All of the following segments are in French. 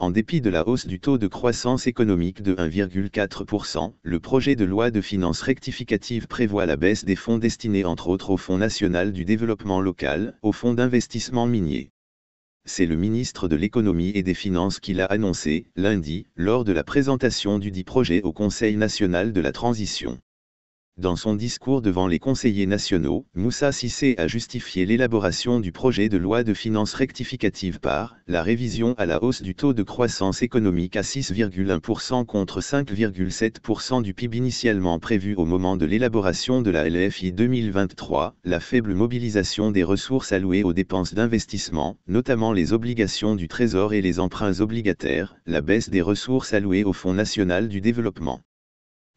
en dépit de la hausse du taux de croissance économique de 1,4%, le projet de loi de finances rectificative prévoit la baisse des fonds destinés entre autres au Fonds national du développement local, au Fonds d'investissement minier. C'est le ministre de l'économie et des finances qui l'a annoncé, lundi, lors de la présentation du dit projet au Conseil national de la transition. Dans son discours devant les conseillers nationaux, Moussa Sissé a justifié l'élaboration du projet de loi de finances rectificative par la révision à la hausse du taux de croissance économique à 6,1% contre 5,7% du PIB initialement prévu au moment de l'élaboration de la LFI 2023, la faible mobilisation des ressources allouées aux dépenses d'investissement, notamment les obligations du Trésor et les emprunts obligataires, la baisse des ressources allouées au Fonds national du développement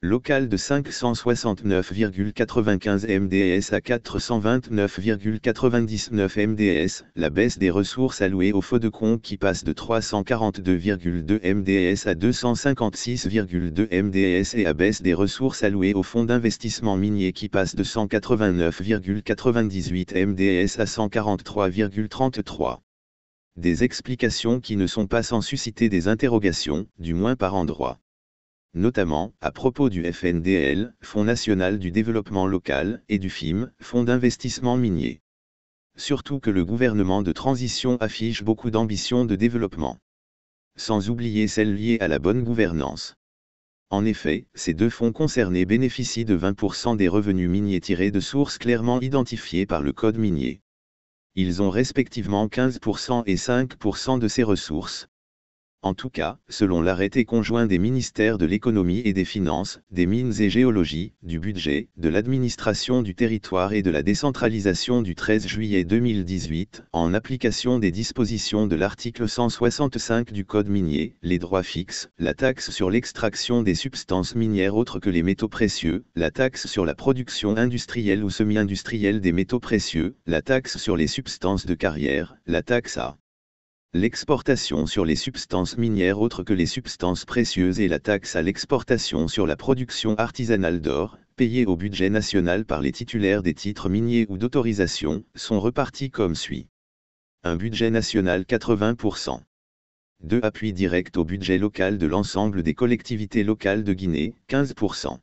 local de 569,95 MDS à 429,99 MDS, la baisse des ressources allouées au faux de compte qui passe de 342,2 MDS à 256,2 MDS et la baisse des ressources allouées au fonds d'investissement minier qui passe de 189,98 MDS à 143,33. Des explications qui ne sont pas sans susciter des interrogations, du moins par endroits notamment à propos du FNDL, Fonds national du développement local, et du FIM, Fonds d'investissement minier. Surtout que le gouvernement de transition affiche beaucoup d'ambitions de développement. Sans oublier celles liées à la bonne gouvernance. En effet, ces deux fonds concernés bénéficient de 20% des revenus miniers tirés de sources clairement identifiées par le Code minier. Ils ont respectivement 15% et 5% de ces ressources en tout cas, selon l'arrêté conjoint des ministères de l'économie et des finances, des mines et géologie, du budget, de l'administration du territoire et de la décentralisation du 13 juillet 2018, en application des dispositions de l'article 165 du Code minier, les droits fixes, la taxe sur l'extraction des substances minières autres que les métaux précieux, la taxe sur la production industrielle ou semi-industrielle des métaux précieux, la taxe sur les substances de carrière, la taxe à l'exportation sur les substances minières autres que les substances précieuses et la taxe à l'exportation sur la production artisanale d'or, payée au budget national par les titulaires des titres miniers ou d'autorisation, sont repartis comme suit. Un budget national 80%. 2 Appui direct au budget local de l'ensemble des collectivités locales de Guinée, 15%.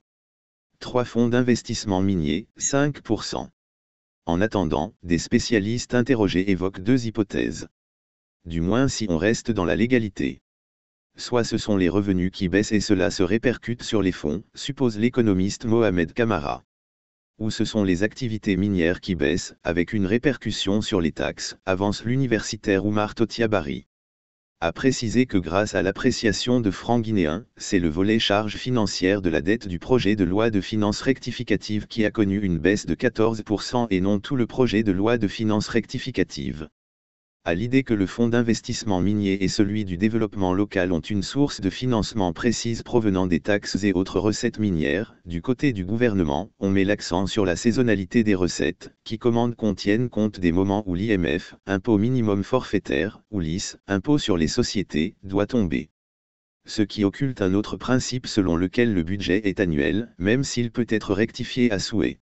3 fonds d'investissement minier, 5%. En attendant, des spécialistes interrogés évoquent deux hypothèses du moins si on reste dans la légalité. Soit ce sont les revenus qui baissent et cela se répercute sur les fonds, suppose l'économiste Mohamed Kamara. Ou ce sont les activités minières qui baissent, avec une répercussion sur les taxes, avance l'universitaire Oumar Totiabari. A préciser que grâce à l'appréciation de francs guinéens, c'est le volet charge financière de la dette du projet de loi de finances rectificative qui a connu une baisse de 14% et non tout le projet de loi de finances rectificative à l'idée que le fonds d'investissement minier et celui du développement local ont une source de financement précise provenant des taxes et autres recettes minières. Du côté du gouvernement, on met l'accent sur la saisonnalité des recettes, qui qu'on tienne compte des moments où l'IMF, impôt minimum forfaitaire, ou LIS, impôt sur les sociétés, doit tomber ce qui occulte un autre principe selon lequel le budget est annuel, même s'il peut être rectifié à souhait.